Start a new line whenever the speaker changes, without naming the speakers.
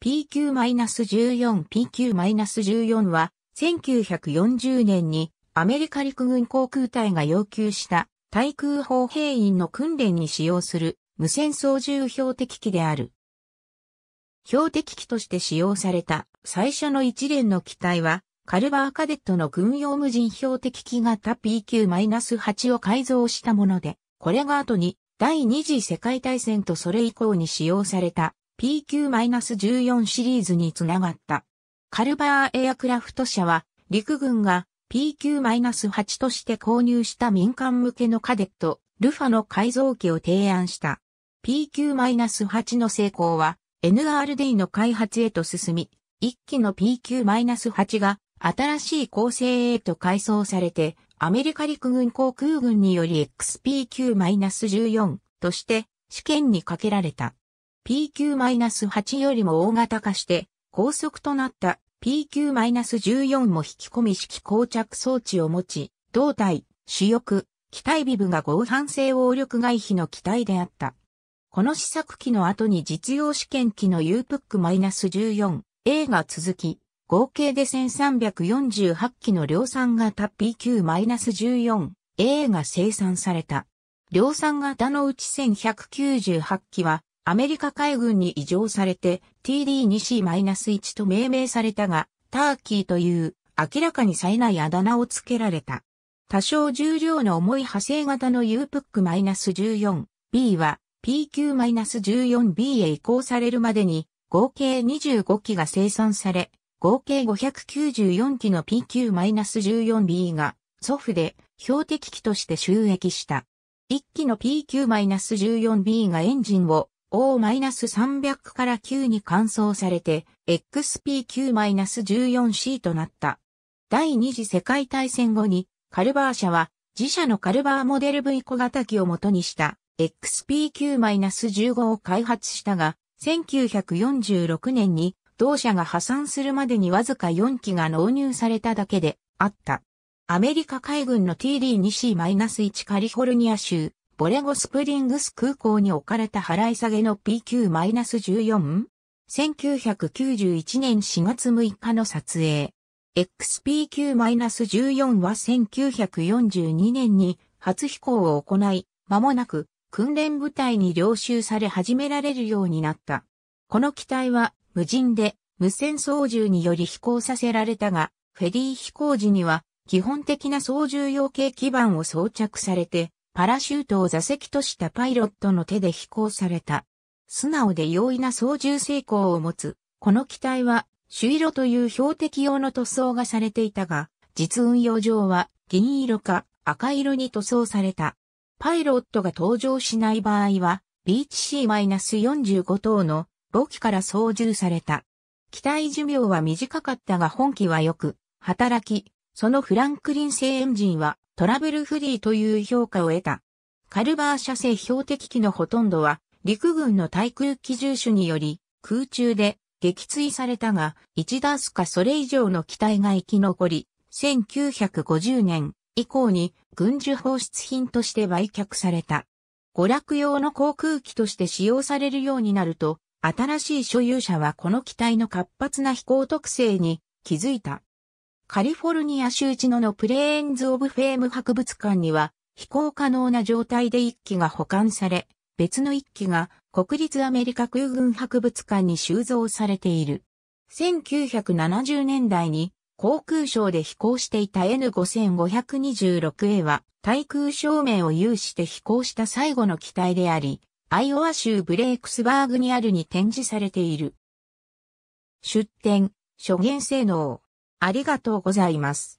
PQ-14 PQ-14 は1940年にアメリカ陸軍航空隊が要求した対空砲兵員の訓練に使用する無線操縦標的機である。標的機として使用された最初の一連の機体はカルバーカデットの軍用無人標的機型 PQ-8 を改造したもので、これが後に第二次世界大戦とそれ以降に使用された PQ-14 シリーズにつながった。カルバーエアクラフト社は、陸軍が PQ-8 として購入した民間向けのカデット、ルファの改造機を提案した。PQ-8 の成功は、NRD の開発へと進み、一機の PQ-8 が新しい構成へと改装されて、アメリカ陸軍航空軍により XPQ-14 として試験にかけられた。PQ-8 よりも大型化して、高速となった PQ-14 も引き込み式膠着装置を持ち、胴体、主翼、機体ビブが合反性応力外比の機体であった。この試作機の後に実用試験機の UPUC-14A が続き、合計で1348機の量産型 PQ-14A が生産された。量産型のうち1198機はアメリカ海軍に移譲されて TD2C-1 と命名されたが、ターキーという明らかに冴えないあだ名を付けられた。多少重量の重い派生型の UPUC-14B は PQ-14B へ移行されるまでに合計25機が生産され、合計594機の PQ-14B が祖父で標的機として収益した。1機の PQ-14B がエンジンを O-300 から9に換装されて XP9-14C となった。第二次世界大戦後にカルバー社は自社のカルバーモデル V 小型機を元にした XP9-15 を開発したが、1946年に同社が破産するまでにわずか4機が納入されただけであった。アメリカ海軍の TD2C-1 カリフォルニア州ボレゴスプリングス空港に置かれた払い下げの PQ-14? 1991年4月6日の撮影。XPQ-14 は1942年に初飛行を行い、間もなく訓練部隊に領収され始められるようになった。この機体は無人で無線操縦により飛行させられたが、フェリー飛行時には基本的な操縦用系基板を装着されてパラシュートを座席としたパイロットの手で飛行された。素直で容易な操縦成功を持つ、この機体は、朱色という標的用の塗装がされていたが、実運用上は銀色か赤色に塗装された。パイロットが登場しない場合は、ビーチ C-45 等の母機から操縦された。機体寿命は短かったが本機はよく、働き、そのフランクリン製エンジンはトラベルフリーという評価を得た。カルバー社製標的機のほとんどは陸軍の対空機銃種により空中で撃墜されたが、1ダースかそれ以上の機体が生き残り、1950年以降に軍需放出品として売却された。娯楽用の航空機として使用されるようになると、新しい所有者はこの機体の活発な飛行特性に気づいた。カリフォルニア州知野のプレーンズ・オブ・フェーム博物館には、飛行可能な状態で1機が保管され、別の1機が国立アメリカ空軍博物館に収蔵されている。1970年代に航空省で飛行していた N5526A は対空照明を有して飛行した最後の機体であり、アイオワ州ブレークスバーグにあるに展示されている。出展、諸元性能。ありがとうございます。